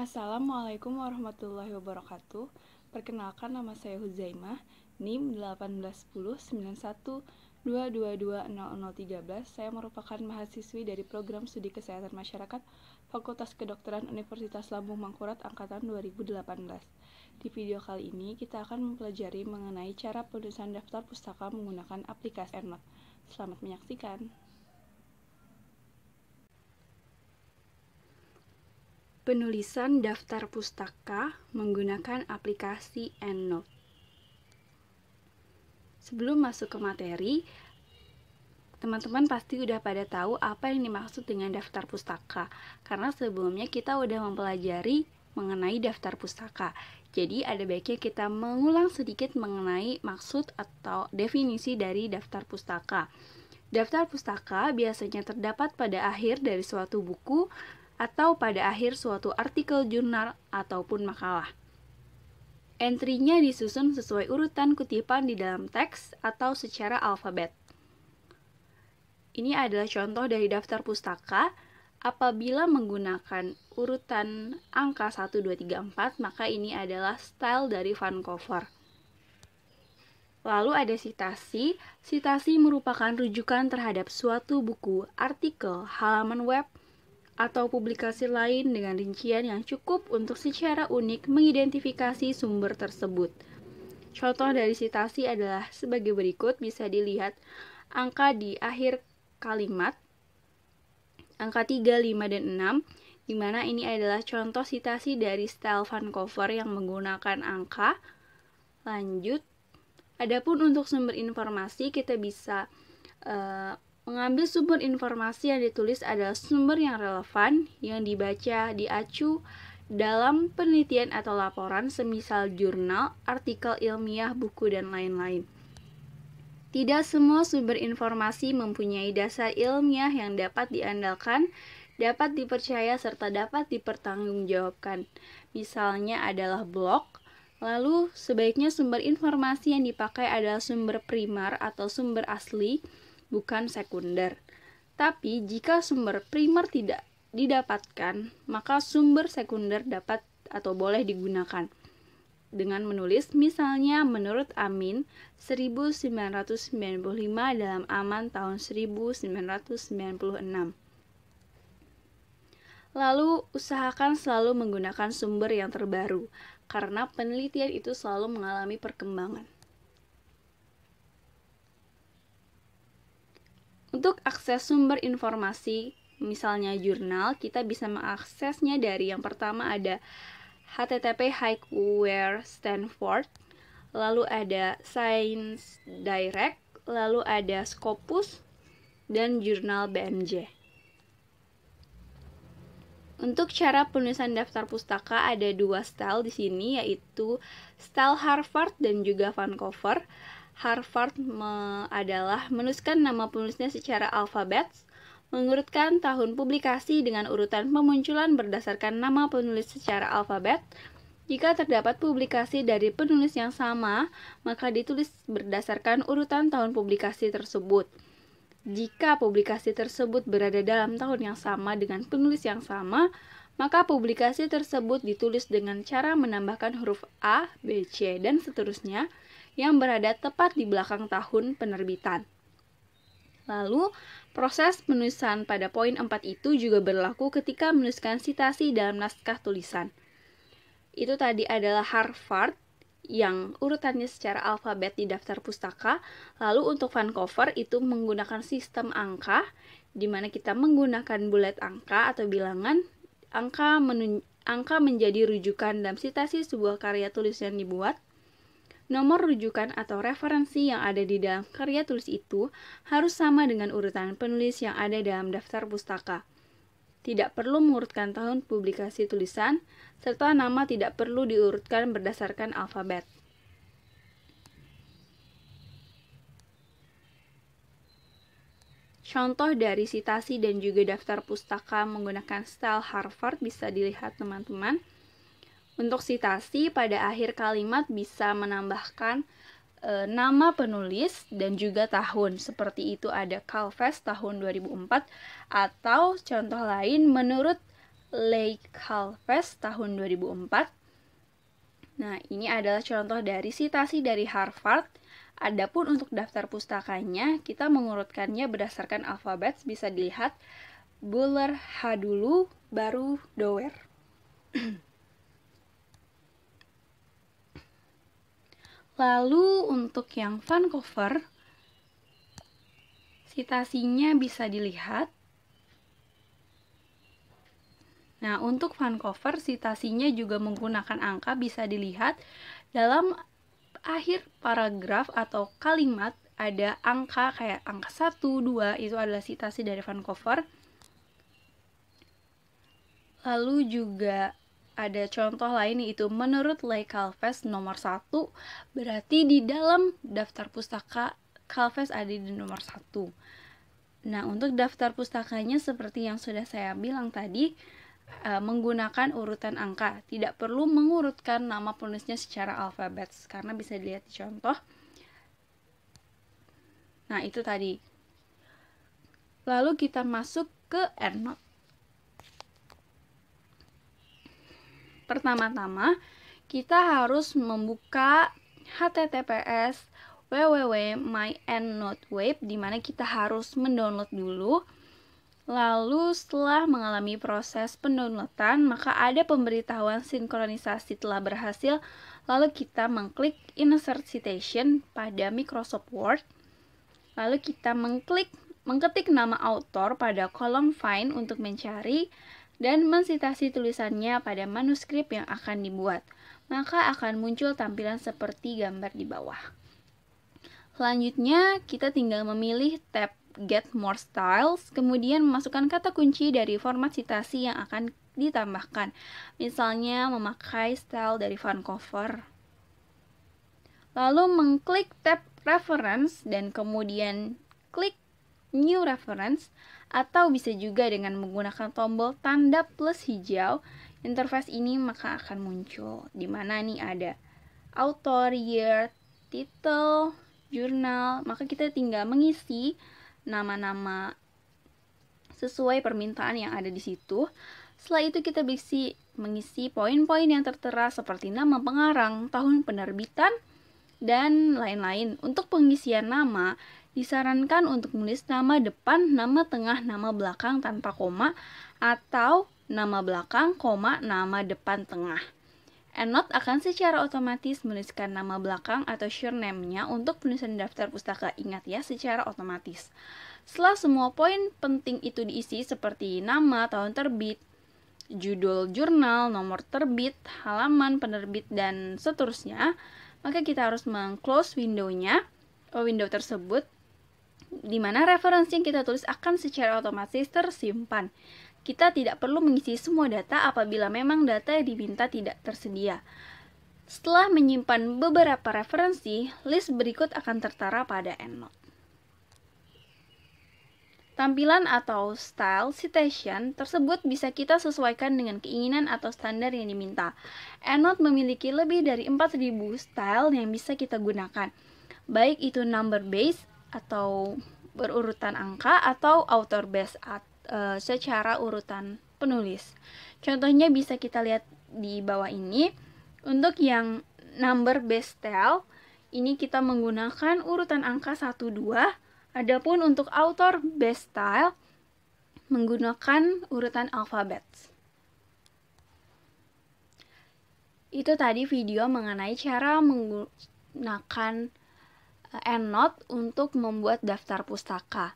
Assalamualaikum warahmatullahi wabarakatuh. Perkenalkan nama saya Huzaimah, NIM 1810912220013. Saya merupakan mahasiswi dari program studi kesehatan masyarakat Fakultas Kedokteran Universitas Lambung Mangkurat angkatan 2018. Di video kali ini kita akan mempelajari mengenai cara penulisan daftar pustaka menggunakan aplikasi Endnote. Selamat menyaksikan. Penulisan daftar pustaka menggunakan aplikasi EndNote. Sebelum masuk ke materi, teman-teman pasti sudah pada tahu apa yang dimaksud dengan daftar pustaka karena sebelumnya kita sudah mempelajari mengenai daftar pustaka. Jadi ada baiknya kita mengulang sedikit mengenai maksud atau definisi dari daftar pustaka. Daftar pustaka biasanya terdapat pada akhir dari suatu buku atau pada akhir suatu artikel jurnal ataupun makalah. Entrinya disusun sesuai urutan kutipan di dalam teks atau secara alfabet. Ini adalah contoh dari daftar pustaka. Apabila menggunakan urutan angka 1, 2, 3, 4, maka ini adalah style dari fan cover. Lalu ada sitasi. Sitasi merupakan rujukan terhadap suatu buku, artikel, halaman web, atau publikasi lain dengan rincian yang cukup untuk secara unik mengidentifikasi sumber tersebut. Contoh dari sitasi adalah sebagai berikut bisa dilihat angka di akhir kalimat angka 3, 5, dan 6 di mana ini adalah contoh sitasi dari style cover yang menggunakan angka. Lanjut, adapun untuk sumber informasi kita bisa uh, Mengambil sumber informasi yang ditulis adalah sumber yang relevan, yang dibaca, diacu dalam penelitian atau laporan semisal jurnal, artikel ilmiah, buku, dan lain-lain. Tidak semua sumber informasi mempunyai dasar ilmiah yang dapat diandalkan, dapat dipercaya, serta dapat dipertanggungjawabkan. Misalnya adalah blog, lalu sebaiknya sumber informasi yang dipakai adalah sumber primer atau sumber asli, bukan sekunder. Tapi jika sumber primer tidak didapatkan, maka sumber sekunder dapat atau boleh digunakan. Dengan menulis misalnya menurut Amin 1995 dalam Aman tahun 1996. Lalu usahakan selalu menggunakan sumber yang terbaru karena penelitian itu selalu mengalami perkembangan. Untuk akses sumber informasi, misalnya jurnal, kita bisa mengaksesnya dari yang pertama ada http hikeware stanford, lalu ada science direct, lalu ada Scopus dan jurnal BMJ. Untuk cara penulisan daftar pustaka ada dua style di sini yaitu style Harvard dan juga Vancouver. Harvard me adalah menuliskan nama penulisnya secara alfabet, mengurutkan tahun publikasi dengan urutan pemunculan berdasarkan nama penulis secara alfabet. Jika terdapat publikasi dari penulis yang sama, maka ditulis berdasarkan urutan tahun publikasi tersebut. Jika publikasi tersebut berada dalam tahun yang sama dengan penulis yang sama, maka publikasi tersebut ditulis dengan cara menambahkan huruf A, B, C, dan seterusnya yang berada tepat di belakang tahun penerbitan. Lalu, proses penulisan pada poin 4 itu juga berlaku ketika menuliskan sitasi dalam naskah tulisan. Itu tadi adalah Harvard yang urutannya secara alfabet di daftar pustaka. Lalu untuk Vancouver itu menggunakan sistem angka, di mana kita menggunakan bulat angka atau bilangan. Angka, angka menjadi rujukan dalam sitasi sebuah karya tulis yang dibuat nomor rujukan atau referensi yang ada di dalam karya tulis itu harus sama dengan urutan penulis yang ada dalam daftar pustaka. Tidak perlu mengurutkan tahun publikasi tulisan, serta nama tidak perlu diurutkan berdasarkan alfabet. Contoh dari sitasi dan juga daftar pustaka menggunakan style Harvard bisa dilihat teman-teman. Untuk sitasi pada akhir kalimat bisa menambahkan e, nama penulis dan juga tahun. Seperti itu ada Calves tahun 2004 atau contoh lain menurut Lake Calves tahun 2004. Nah, ini adalah contoh dari sitasi dari Harvard. Adapun untuk daftar pustakanya, kita mengurutkannya berdasarkan alfabet bisa dilihat Buller H dulu, baru Dower. Lalu untuk yang fun cover, sitasinya bisa dilihat. Nah, untuk fun cover, sitasinya juga menggunakan angka bisa dilihat dalam akhir paragraf atau kalimat ada angka kayak angka 1, 2 itu adalah sitasi dari fun cover. Lalu juga ada contoh lain itu menurut Le Calves nomor 1 berarti di dalam daftar pustaka Calves ada di nomor 1. Nah, untuk daftar pustakanya seperti yang sudah saya bilang tadi eh, menggunakan urutan angka, tidak perlu mengurutkan nama penulisnya secara alfabet karena bisa dilihat di contoh. Nah, itu tadi. Lalu kita masuk ke EndNote. Pertama-tama, kita harus membuka https www.myendnoteweb di mana kita harus mendownload dulu. Lalu setelah mengalami proses pendownloadan, maka ada pemberitahuan sinkronisasi telah berhasil. Lalu kita mengklik insert citation pada Microsoft Word. Lalu kita mengklik mengketik nama author pada kolom find untuk mencari dan mensitasi tulisannya pada manuskrip yang akan dibuat, maka akan muncul tampilan seperti gambar di bawah. Selanjutnya, kita tinggal memilih tab Get More Styles, kemudian memasukkan kata kunci dari format citasi yang akan ditambahkan, misalnya memakai style dari font cover. Lalu mengklik tab Reference dan kemudian klik New Reference, atau bisa juga dengan menggunakan tombol tanda plus hijau interface ini maka akan muncul di mana nih ada author year title jurnal maka kita tinggal mengisi nama-nama sesuai permintaan yang ada di situ setelah itu kita bisa mengisi poin-poin yang tertera seperti nama pengarang, tahun penerbitan, dan lain-lain. Untuk pengisian nama, disarankan untuk menulis nama depan, nama tengah, nama belakang tanpa koma, atau nama belakang, koma, nama depan tengah. EndNote akan secara otomatis menuliskan nama belakang atau surname-nya untuk penulisan daftar pustaka. Ingat ya, secara otomatis. Setelah semua poin penting itu diisi seperti nama, tahun terbit, judul jurnal, nomor terbit, halaman penerbit, dan seterusnya, maka kita harus mengclose windownya, oh, window tersebut, di mana referensi yang kita tulis akan secara otomatis tersimpan. Kita tidak perlu mengisi semua data apabila memang data yang diminta tidak tersedia. Setelah menyimpan beberapa referensi, list berikut akan tertara pada EndNote. Tampilan atau style citation tersebut bisa kita sesuaikan dengan keinginan atau standar yang diminta. EndNote memiliki lebih dari 4000 style yang bisa kita gunakan, baik itu number base atau berurutan angka atau author base at, uh, secara urutan penulis. Contohnya bisa kita lihat di bawah ini. Untuk yang number base style, ini kita menggunakan urutan angka 1 2 Adapun untuk author best style menggunakan urutan alfabet. Itu tadi video mengenai cara menggunakan eh, EndNote untuk membuat daftar pustaka.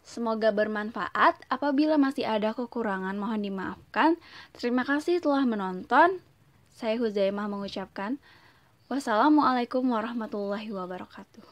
Semoga bermanfaat. Apabila masih ada kekurangan, mohon dimaafkan. Terima kasih telah menonton. Saya Huzaimah mengucapkan, Wassalamualaikum warahmatullahi wabarakatuh.